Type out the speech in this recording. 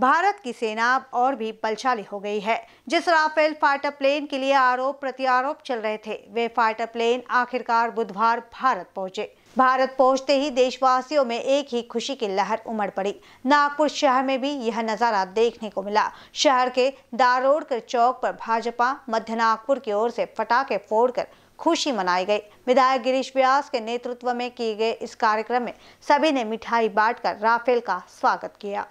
भारत की सेना अब और भी बलशाली हो गई है जिस राफेल फाइटर प्लेन के लिए आरोप प्रत्यारोप चल रहे थे वे फाइटर प्लेन आखिरकार बुधवार भारत पहुंचे भारत पहुंचते ही देशवासियों में एक ही खुशी की लहर उमड़ पड़ी नागपुर शहर में भी यह नज़ारा देखने को मिला शहर के दारोडकर चौक पर भाजपा मध्य नागपुर की ओर से फटाखे फोड़कर खुशी मनाई गई विधायक गिरीश व्यास के नेतृत्व में किए गए इस कार्यक्रम में सभी ने मिठाई बांटकर राफेल का स्वागत किया